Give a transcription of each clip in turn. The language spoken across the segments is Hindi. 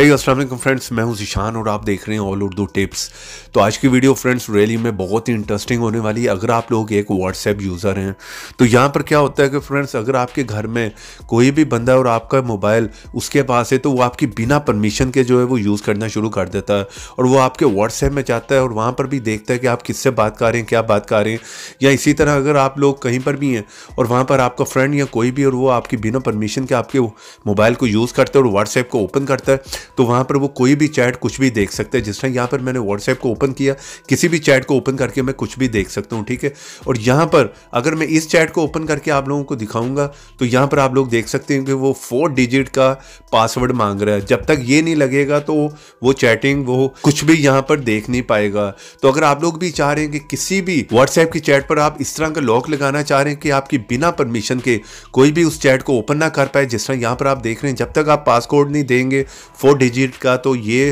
hey, असलम फ्रेंड्स मैं हूं जिशान और आप देख रहे हैं ऑल उर्दू टिप्स तो आज की वीडियो फ्रेंड्स रैली में बहुत ही इंटरेस्टिंग होने वाली है अगर आप लोग एक व्हाट्सएप यूज़र हैं तो यहाँ पर क्या होता है कि फ्रेंड्स अगर आपके घर में कोई भी बंदा है और आपका मोबाइल उसके पास है तो वो आपकी बिना परमिशन के जो है वो यूज़ करना शुरू कर देता है और वो आपके व्हाट्सएप में जाता है और वहाँ पर भी देखता है कि आप किससे बात कर रहे हैं क्या बात कर रहे हैं या इसी तरह अगर आप लोग कहीं पर भी हैं और वहाँ पर आपका फ्रेंड या कोई भी और वो आपकी बिना परमिशन के आपके मोबाइल को यूज़ करता है और व्हाट्सएप को ओपन करता है तो वहाँ पर वो कोई भी चैट कुछ भी देख सकते हैं जिस तरह यहाँ पर मैंने व्हाट्सएप को ओपन किया किसी भी चैट को ओपन करके मैं कुछ भी देख सकता हूँ ठीक है और यहाँ पर अगर मैं इस चैट को ओपन करके आप लोगों को दिखाऊंगा तो यहाँ पर आप लोग देख सकते हैं कि वो फोर डिजिट का पासवर्ड मांग रहा है जब तक ये नहीं लगेगा तो वो चैटिंग वो कुछ भी यहाँ पर देख नहीं पाएगा तो अगर आप लोग भी चाह रहे हैं कि किसी भी व्हाट्सएप की चैट पर आप इस तरह का लॉक लगाना चाह रहे हैं कि आपकी बिना परमिशन के कोई भी उस चैट को ओपन ना कर पाए जिस तरह यहाँ पर आप देख रहे हैं जब तक आप पासकोड नहीं देंगे फोर डिजिट का तो ये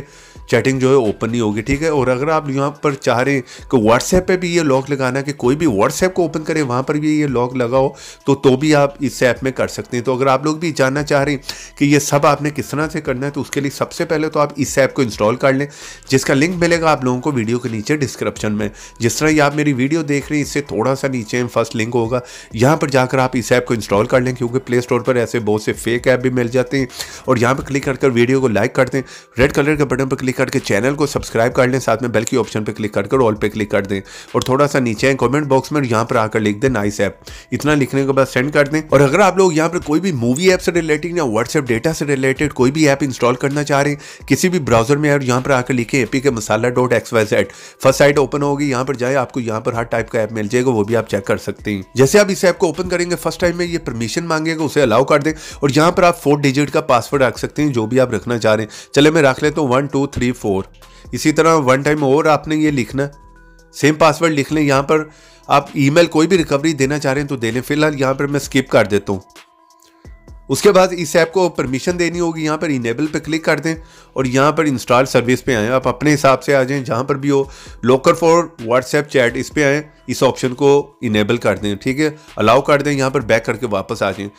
चैटिंग जो है ओपन नहीं होगी ठीक है और अगर आप यहाँ पर चाह रहे हैं कि व्हाट्सएप पे भी ये लॉक लगाना कि कोई भी व्हाट्सएप को ओपन करें वहाँ पर भी ये लॉक लगाओ तो तो भी आप इस ऐप में कर सकते हैं तो अगर आप लोग भी जानना चाह रहे हैं कि ये सब आपने किस तरह से करना है तो उसके लिए सबसे पहले तो आप इस ऐप को इंस्टॉल कर लें जिसका लिंक मिलेगा आप लोगों को वीडियो के नीचे डिस्क्रिप्शन में जिस तरह ये आप मेरी वीडियो देख रहे हैं इससे थोड़ा सा नीचे फर्स्ट लिंक होगा यहाँ पर जाकर आप इस ऐप को इंस्टॉल कर लें क्योंकि प्ले स्टोर पर ऐसे बहुत से फेक ऐप भी मिल जाते हैं और यहाँ पर क्लिक कर वीडियो को लाइक करते हैं रेड कलर के बटन पर क्लिक क्लिक करके चैनल को सब्सक्राइब कर लें साथ में बेल की ऑप्शन पर क्लिक कर कर ऑल पर क्लिक कर दें और थोड़ा सा नीचे कॉमेंट बॉक्स में यहाँ पर आकर लिख दें नाइस ऐप इतना लिखने के बाद सेंड कर दें और अगर आप लोग यहाँ पर कोई भी मूवी ऐप से रिलेटेड या व्हाट्सएप डेटा से रिलेटेड कोई भी ऐप इंस्टॉल करना चाह रहे हैं किसी भी ब्राउजर में यहाँ पर आकर लिखे एपी के मसाला dot X Y Z first site open होगी यहाँ पर जाए आपको यहाँ पर हर टाइप का ऐप मिल जाएगा वो भी आप चेक कर सकते हैं जैसे आप इस ऐप को ओपन करेंगे फर्स्ट टाइम में ये परमिशन मांगेगा उसे अलाउ कर दें और यहाँ पर आप फोर डिजिट का पासवर्ड रख सकते हैं जो भी आप रखना चाह रहे हैं चले मैं रख लेता हूँ one two three three four इसी तरह वन टाइम और आपने ये लिखना सेम पासवर्ड लिख लें यहाँ पर आप ईमेल कोई भी रिकवरी देना चाह रहे हैं तो दे लें फिलहाल यहाँ पर मैं स्किप कर देता हूँ उसके बाद इस ऐप को परमिशन देनी होगी यहाँ पर इनेबल पे क्लिक कर दें और यहाँ पर इंस्टॉल सर्विस पे आएँ आप अपने हिसाब से आ जाएँ जहाँ पर भी हो लोकर फॉर व्हाट्सएप चैट इस पर आएँ इस ऑप्शन को इनेबल कर दें ठीक है अलाउ कर दें यहाँ पर बैक करके वापस आ जाएँ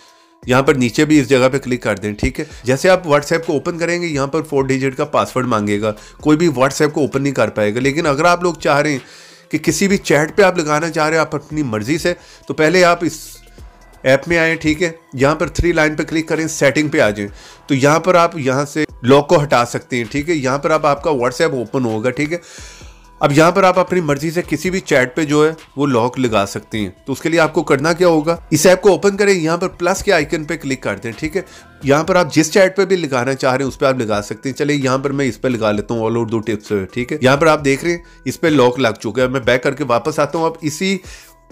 यहाँ पर नीचे भी इस जगह पे क्लिक कर दें ठीक है जैसे आप व्हाट्सएप को ओपन करेंगे यहाँ पर फोर डिजिट का पासवर्ड मांगेगा कोई भी व्हाट्सएप को ओपन नहीं कर पाएगा लेकिन अगर आप लोग चाह रहे हैं कि किसी भी चैट पे आप लगाना चाह रहे हैं आप अपनी मर्जी से तो पहले आप इस ऐप में आए ठीक है यहाँ पर थ्री लाइन पर क्लिक करें सेटिंग पे आ जाएँ तो यहाँ पर आप यहाँ से लॉक को हटा सकते हैं ठीक है यहाँ पर आप आपका व्हाट्सएप ओपन होगा ठीक है अब यहाँ पर आप अपनी मर्जी से किसी भी चैट पे जो है वो लॉक लगा सकती हैं तो उसके लिए आपको करना क्या होगा इस ऐप को ओपन करें यहाँ पर प्लस के आइकन पे क्लिक कर दें ठीक है यहाँ पर आप जिस चैट पे भी लगाना चाह रहे हैं उस पर आप लगा सकते हैं चलिए यहाँ पर मैं इस पर लगा लेता हूँ ऑल दो टिप्स ठीक है यहाँ पर आप देख रहे हैं इस पर लॉक लग चुका है मैं बैक करके वापस आता हूँ आप इसी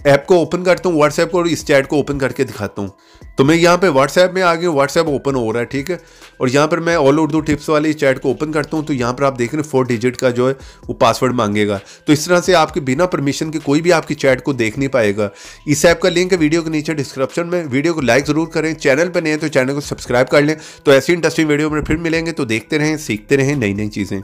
ऐप को ओपन करता हूँ व्हाट्सएप को और इस चैट को ओपन करके दिखाता हूँ तो मैं यहाँ पे व्हाट्सएप में आ गया व्हाट्सएप ओपन हो रहा है ठीक है और यहाँ पर मैं ऑल उर्दू टिप्स वाले इस चैट को ओपन करता हूँ तो यहाँ पर आप देख रहे हैं फोर डिजिट का जो है वो पासवर्ड मांगेगा तो इस तरह से आपके बिना परमिशन के कोई भी आपकी चैट को देख नहीं पाएगा इस ऐप का लिंक है वीडियो के नीचे डिस्क्रिप्शन में वीडियो को लाइक ज़रूर करें चैनल पर नहीं है तो चैनल को सब्सक्राइब कर लें तो ऐसी इंटरेस्टिंग वीडियो में फिर मिलेंगे तो देखते रहें सीखते रहें नई नई चीज़ें